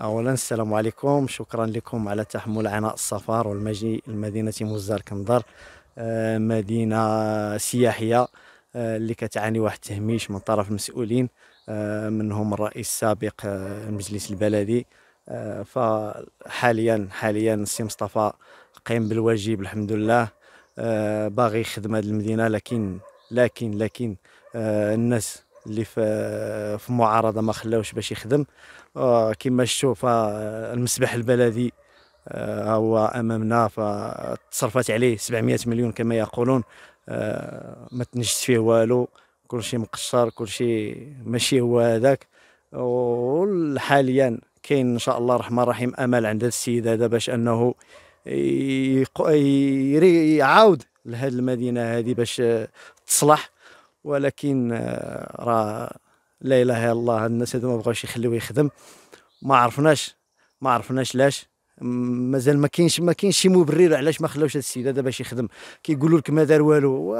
اولا السلام عليكم شكرا لكم على تحمل عناء السفر والمجيء لمدينه موزار كندر آه، مدينه سياحيه آه، اللي كتعاني واحد التهميش من طرف المسؤولين آه، منهم الرئيس السابق المجلس البلدي فحاليا حاليا السي مصطفى قيم بالواجب الحمد لله باغي يخدم هذه المدينه لكن لكن لكن الناس اللي في في معارضه ما خلاوش باش يخدم آه، كما شفتوا آه، المسبح البلدي آه، هو امامنا فتصرفت عليه 700 مليون كما يقولون ما تنجس فيه والو كلشي مقشر كلشي ماشي هو هذاك وحاليا كاين ان شاء الله الرحمن الرحيم امل عند السيد هذا باش انه يعاود لهذه المدينه هذه باش تصلح ولكن آه، راه لا اله الا الله الناس هذو ما بغاوش يخليوه يخدم ما عرفناش ما عرفناش لاش مازال ما كاينش ما كاينش شي مبرر علاش ما خلاوش هذا السيد هذا باش يخدم كيقولوا لك ما دار والو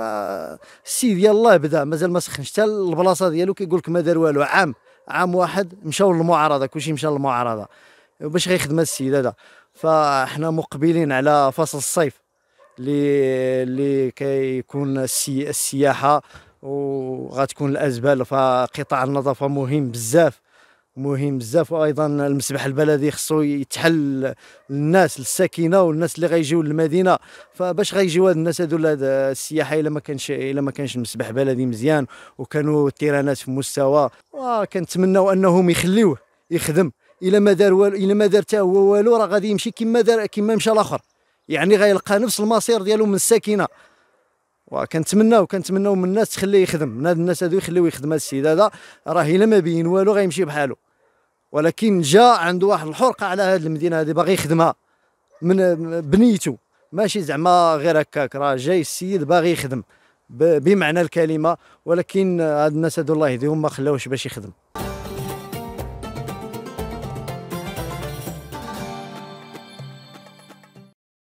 السيد يلاه بدا مازال ما سخنش حتى البلاصه ديالو كيقول لك ما دار والو عام عام واحد مشاو للمعارضه كلشي مشى للمعارضه باش غيخدم هذا السيد هذا فاحنا مقبلين على فصل الصيف اللي اللي كيكون السياحه وغتكون الازبال فقطاع النظافه مهم بزاف مهم بزاف وايضا المسبح البلدي خصو يتحل للناس الساكنه والناس اللي غيجيو للمدينه فباش غيجيو هاد الناس هادو السياحه الا ما كانش الا ما كانش المسبح بلدي مزيان وكانوا التيرانات في مستوى وكنتمناو انهم يخليوه يخدم الا ما دار والو الا ما دار حتى هو والو راه غادي يمشي كما دار كما مشى الاخر يعني غيلقى نفس المصير ديالو من الساكنه وكنتمناو كنتمناو من الناس تخليه يخدم من هاد الناس هادو يخليو يخدم هاد السيد هذا راه الا ما بين والو غيمشي بحالو ولكن جا عنده واحد الحرقه على هاد المدينه هادي باغي يخدمها من بنيته ماشي زعما غير هكاك راه جاي السيد باغي يخدم بمعنى الكلمه ولكن هاد الناس هادو الله يهديهم ما خلاوش باش يخدم